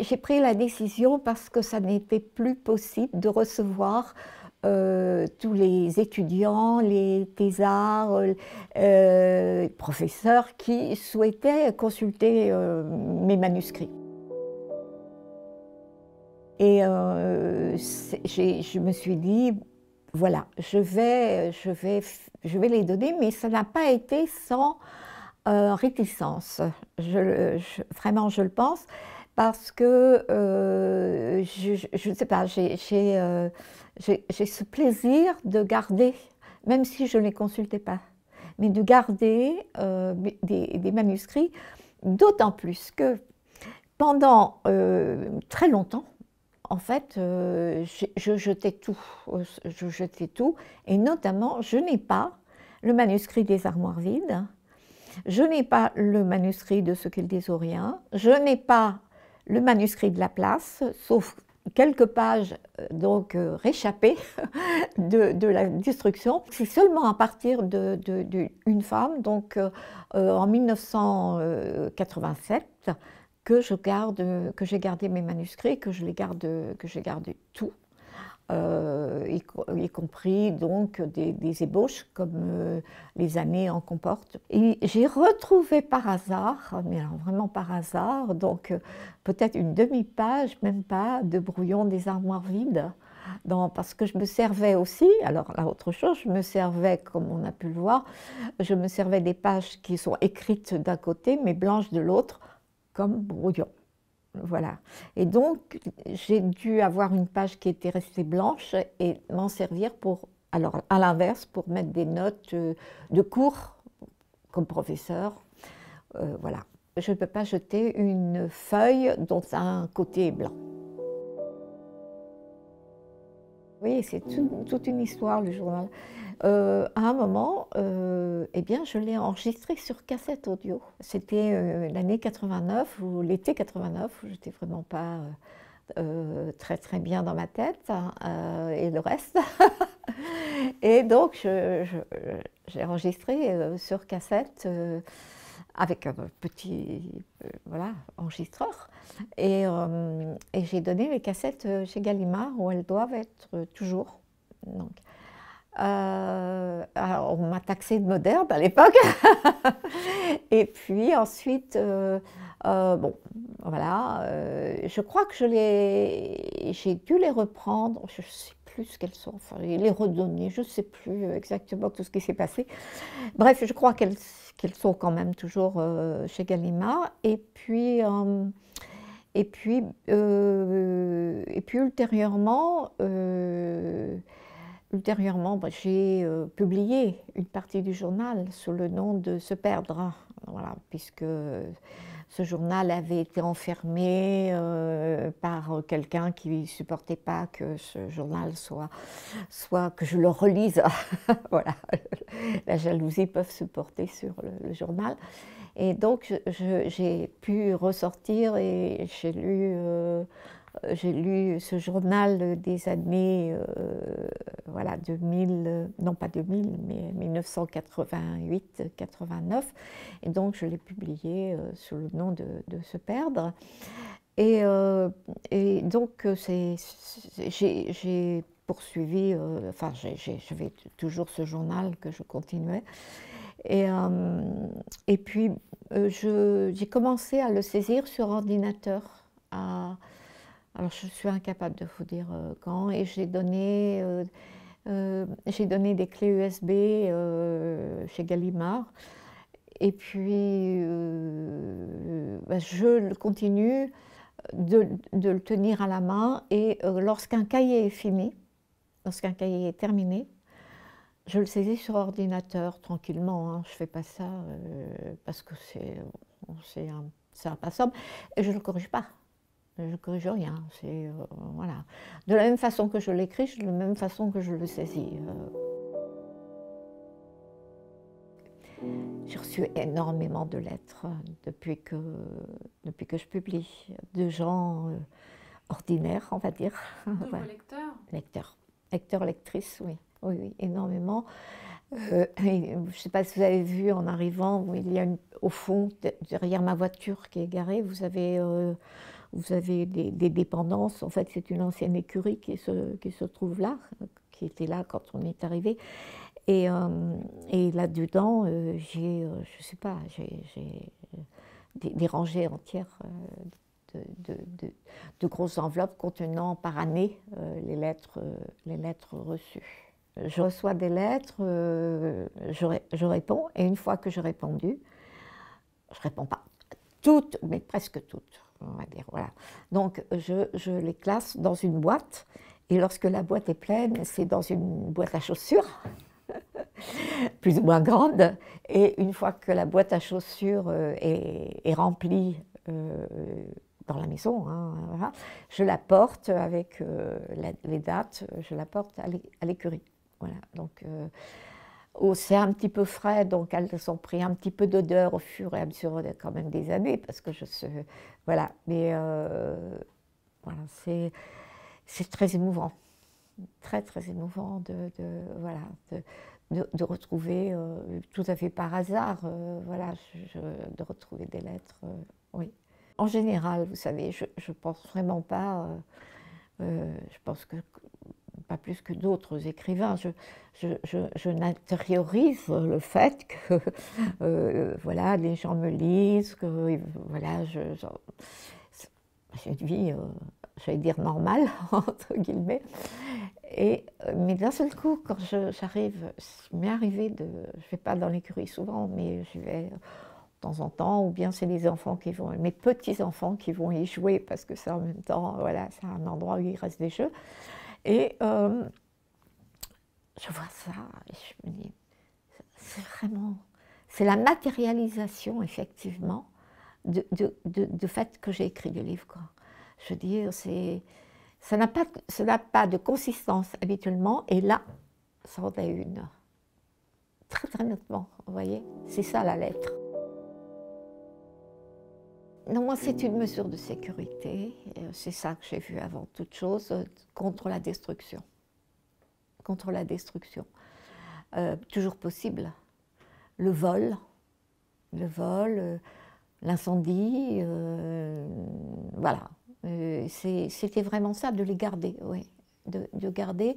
j'ai pris la décision parce que ça n'était plus possible de recevoir euh, tous les étudiants, les thésards, euh, euh, professeurs qui souhaitaient consulter euh, mes manuscrits. Et je me suis dit, voilà, je vais, je vais, je vais les donner, mais ça n'a pas été sans réticence. vraiment, je le pense parce que euh, je ne sais pas, euh, j'ai ce plaisir de garder, même si je ne les consultais pas, mais de garder euh, des, manuscrits, d'autant plus que pendant très longtemps, en fait, je, jetais tout, je jetais tout, et notamment, je n'ai pas le manuscrit des armoires vides, je n'ai pas le manuscrit de ce qu'il désorient, je n'ai pas le manuscrit de la place, sauf quelques pages euh, donc euh, réchappées de, la destruction. C'est seulement à partir d'une femme, donc euh, en 1987, que je que j'ai gardé mes manuscrits, que je les garde, que j'ai gardé tout. Euh, y, compris donc des, ébauches comme euh, les années en comportent. Et j'ai retrouvé par hasard, mais vraiment par hasard, donc euh, peut-être une demi-page, même pas, de brouillon des armoires vides. parce que je me servais aussi, alors là autre chose, je me servais, comme on a pu le voir, je me servais des pages qui sont écrites d'un côté mais blanches de l'autre comme brouillon. Voilà. Et donc, j'ai dû avoir une page qui était restée blanche et m'en servir pour, alors à l'inverse, pour mettre des notes euh, de cours comme professeur. Euh, voilà. Je ne peux pas jeter une feuille dont un côté est blanc. Oui, c'est toute une histoire, le journal. Euh, à un moment, euh, eh bien, je l'ai enregistré sur cassette audio. C'était euh, l'année 89 ou l'été 89, où j'étais vraiment pas très très bien dans ma tête hein, et le reste. et donc, je, j'ai enregistré euh, sur cassette euh, avec un petit euh, voilà, enregistreur. Et, et j'ai donné les cassettes chez Gallimard où elles doivent être toujours. Donc, on m'a taxé de moderne à l'époque. et puis ensuite, bon, voilà, je crois que je j'ai dû les reprendre, je ne plus quelles sont, enfin, les redonner, je ne sais plus exactement tout ce qui s'est passé. Bref, je crois qu'elles qu sont quand même toujours euh, chez Gallimard. Et puis, euh, et puis, euh, et puis ultérieurement, euh, ultérieurement bah, j'ai publié une partie du journal sous le nom de Se perdre, hein, voilà, puisque ce journal avait été enfermé euh, par quelqu'un qui ne supportait pas que ce journal soit, soit que je le relise. voilà, la jalousie peut se porter sur le, journal. Et donc j'ai pu ressortir et j'ai lu. Euh, euh, j'ai lu ce journal des années, euh, voilà, 2000, non pas 2000, mais 1988-89. Et donc, je l'ai publié euh, sous le nom de, Se perdre. Et, donc, j'ai poursuivi, enfin, j'avais toujours ce journal que je continuais. Et, et puis, j'ai commencé à le saisir sur ordinateur, à, alors je suis incapable de vous dire euh, quand et j'ai donné, euh, euh, j'ai donné des clés USB chez Gallimard. Et puis bah, je continue de, le tenir à la main et lorsqu'un cahier est fini, lorsqu'un cahier est terminé, je le saisis sur ordinateur tranquillement. Hein. je ne fais pas ça parce que c'est impassable et je ne le corrige pas. Je corrige rien. C'est euh, voilà. De la même façon que je l'écris, de la même façon que je le saisis. Euh. J'ai reçu énormément de lettres depuis que depuis que je publie de gens euh, ordinaires, on va dire. De lecteurs. Lecteurs, lectrices, oui, oui, énormément. je ne sais pas si vous avez vu en arrivant, il y a une, au fond, derrière ma voiture qui est garée, vous avez vous avez des, dépendances. En fait, c'est une ancienne écurie qui se, qui se trouve là, qui était là quand on est arrivé. Et, euh, là-dedans, euh, j'ai, je euh, je sais pas, j'ai des, rangées entières de, grosses enveloppes contenant par année les, lettres, les lettres reçues. Je reçois des lettres, je, je, réponds, et une fois que j'ai répondu, je réponds pas. Toutes, mais presque toutes on va dire, voilà. Donc je, je, les classe dans une boîte, et lorsque la boîte est pleine, c'est dans une boîte à chaussures, plus ou moins grande, et une fois que la boîte à chaussures euh, est, est remplie euh, dans la maison, hein, voilà, je la porte avec euh, les dates, je la porte à l'écurie. Voilà, donc où c'est un petit peu frais, donc elles ont pris un petit peu d'odeur au fur et à mesure quand même des années, parce que je sais, voilà, mais euh, voilà, c'est, c'est très émouvant, très très émouvant de, voilà, de, de retrouver, euh, tout à fait par hasard, euh, voilà, de retrouver des lettres, oui. En général, vous savez, je ne pense vraiment pas, je pense que pas plus que d'autres écrivains, je, je, n'intériorise le fait que euh, voilà, les gens me lisent, que voilà, j'ai une vie, euh, j'allais dire normale, entre guillemets. Et, euh, mais d'un seul coup, quand j'arrive, m'est arrivé de. Je vais pas dans l'écurie souvent, mais je vais de temps en temps, ou bien c'est les enfants qui vont, mes petits-enfants qui vont y jouer, parce que ça en même temps, voilà, c'est un endroit où il reste des jeux. Et euh, je vois ça et je me dis, c'est vraiment, c'est la matérialisation effectivement de, de, de, fait que j'ai écrit le livre. Quoi. Je veux dire, c'est, ça n'a pas, ça n'a pas de consistance habituellement et là, ça en a une. Très très nettement, vous voyez, c'est ça la lettre. Non, moi, c'est une mesure de sécurité. Euh, c'est ça que j'ai vu avant toute chose, euh, contre la destruction. Contre la destruction. Euh, toujours possible. Le vol, le vol, l'incendie, voilà. C'était vraiment ça, de les garder, oui, de, de, garder.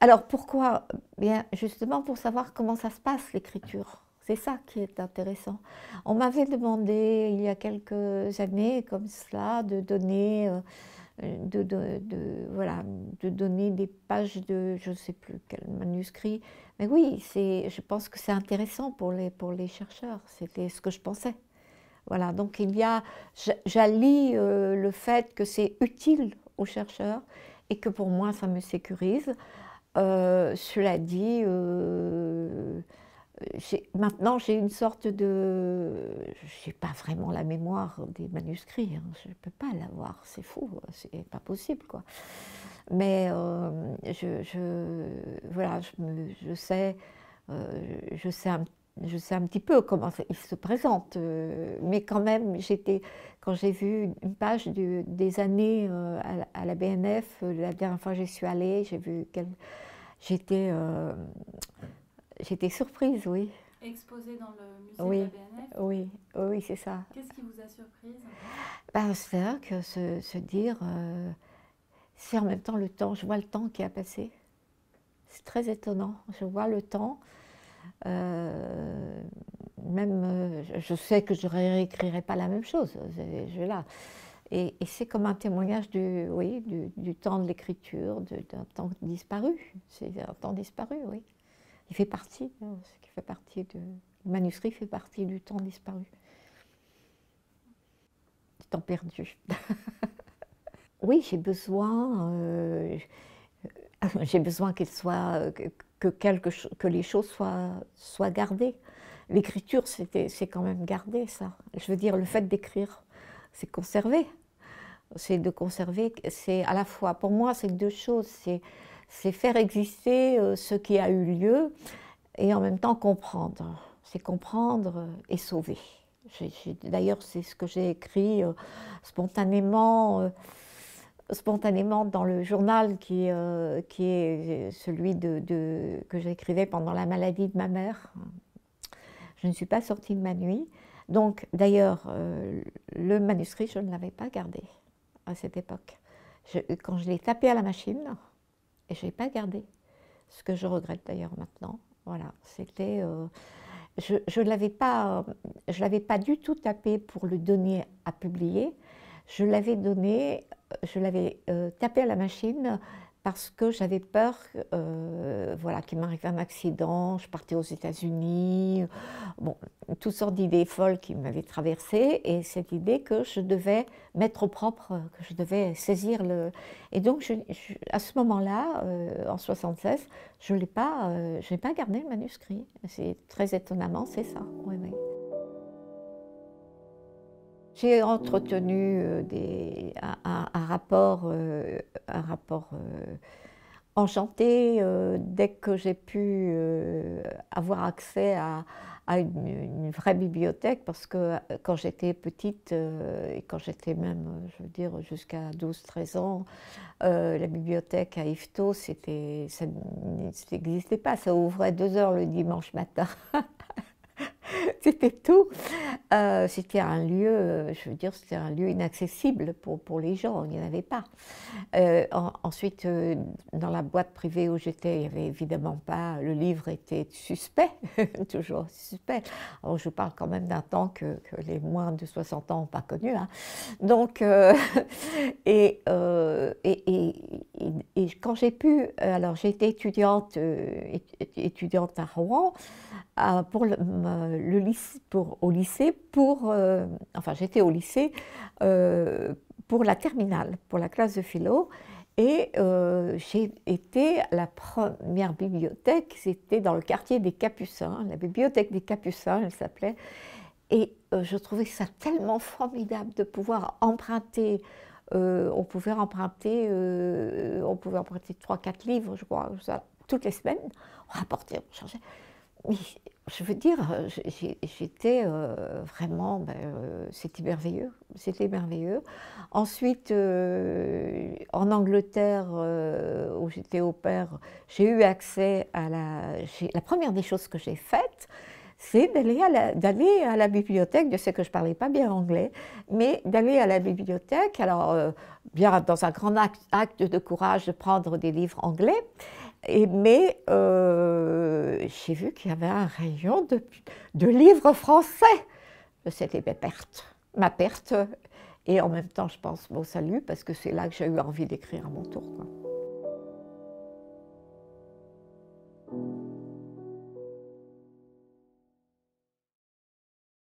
Alors pourquoi Bien, justement pour savoir comment ça se passe l'écriture c'est ça qui est intéressant. On m'avait demandé il y a quelques années, comme cela, de donner, euh, de, de, voilà, de donner des pages de je ne sais plus quel manuscrit. Mais oui, je pense que c'est intéressant pour les, pour les chercheurs. C'était ce que je pensais. Voilà, donc il y a, j'allie euh, le fait que c'est utile aux chercheurs et que pour moi ça me sécurise. Euh, cela dit, euh, maintenant, j'ai une sorte de... Je n'ai pas vraiment la mémoire des manuscrits, hein. je ne peux pas l'avoir, c'est fou, c'est pas possible, quoi. Mais euh, je, je, sais, euh, je, sais un, je sais un petit peu comment il se présente, mais quand même, j'étais, quand j'ai vu une page des années à la, BNF, la dernière fois que j'y suis allée, j'ai vu qu'elle... j'étais J'étais surprise, oui. Exposée dans le musée de la BNF Oui, oui c'est ça. Qu'est-ce qui vous a surprise ben, C'est-à-dire que se, dire, euh, c'est en même temps le temps, je vois le temps qui a passé. C'est très étonnant, je vois le temps. Euh, même, euh, je sais que je ne réécrirai pas la même chose, je, là. Et, c'est comme un témoignage du, oui, du, du temps de l'écriture, d'un temps disparu. C'est un temps disparu, oui il fait partie, hein, ce qui fait partie de. manuscrit fait partie du temps disparu, du temps perdu. oui, j'ai besoin, euh, j'ai besoin qu'il soit que, quelque, que les choses soient, soient gardées. L'écriture, c'est quand même gardé, ça. Je veux dire, le fait d'écrire, c'est conserver. C'est de conserver, c'est à la fois, pour moi, c'est deux choses. C'est c'est faire exister euh, ce qui a eu lieu et en même temps comprendre. C'est comprendre euh, et sauver. D'ailleurs, c'est ce que j'ai écrit euh, spontanément, spontanément dans le journal qui, est celui que j'écrivais pendant la maladie de ma mère. Je ne suis pas sortie de ma nuit. Donc, d'ailleurs, le manuscrit, je ne l'avais pas gardé à cette époque. quand je l'ai tapé à la machine, et je n'ai pas gardé. Ce que je regrette d'ailleurs maintenant. Voilà, c'était. Euh, je ne je l'avais pas, du tout tapé pour le donner à publier. Je l'avais donné, je l'avais euh, tapé à la machine parce que j'avais peur euh, voilà, qu'il m'arrive un accident, je partais aux États-Unis, euh, bon, toutes sortes d'idées folles qui m'avaient traversée, et cette idée que je devais mettre au propre, que je devais saisir le... Et donc, je, à ce moment-là, euh, en 76, je n'ai pas, pas gardé le manuscrit. C'est très étonnamment, c'est ça. J'ai entretenu des, un, rapport un rapport euh, enchanté euh, dès que j'ai pu euh, avoir accès à, une, vraie bibliothèque parce que quand j'étais petite et quand j'étais même, je veux dire, jusqu'à 12-13 ans, la bibliothèque à Ifto c'était, ça n'existait pas, ça ouvrait deux heures le dimanche matin. c'était tout. Euh, c'était un lieu, je veux dire, c'était un lieu inaccessible pour, pour les gens, il n'y en avait pas. Euh, ensuite, euh, dans la boîte privée où j'étais, il n'y avait évidemment pas, le livre était suspect, toujours suspect. Alors, je vous parle quand même d'un temps que, les moins de 60 ans n'ont pas connu. Hein. Donc, et, et, quand j'ai pu, alors j'ai été étudiante, étudiante à Rouen, pour le, le pour, au lycée pour, euh, enfin j'étais au lycée euh, pour la terminale, pour la classe de philo, et euh, j'ai été à la première bibliothèque, c'était dans le quartier des Capucins, la bibliothèque des Capucins, elle s'appelait, et je trouvais ça tellement formidable de pouvoir emprunter on pouvait emprunter, on pouvait emprunter 3-4 livres, je crois, ça, toutes les semaines. On rapportait, on changeait je veux dire, euh, j'étais euh, vraiment, ben, euh, c'était merveilleux, c'était merveilleux. Ensuite, en Angleterre, où j'étais au père, j'ai eu accès à la, la première des choses que j'ai faites, c'est d'aller à, à la bibliothèque. Je sais que je ne parlais pas bien anglais, mais d'aller à la bibliothèque, alors bien dans un grand acte, acte, de courage de prendre des livres anglais, mais euh, j'ai vu qu'il y avait un rayon de, livres français. C'était ma perte, ma perte. Et en même temps, je pense bon salut, parce que c'est là que j'ai eu envie d'écrire à mon tour.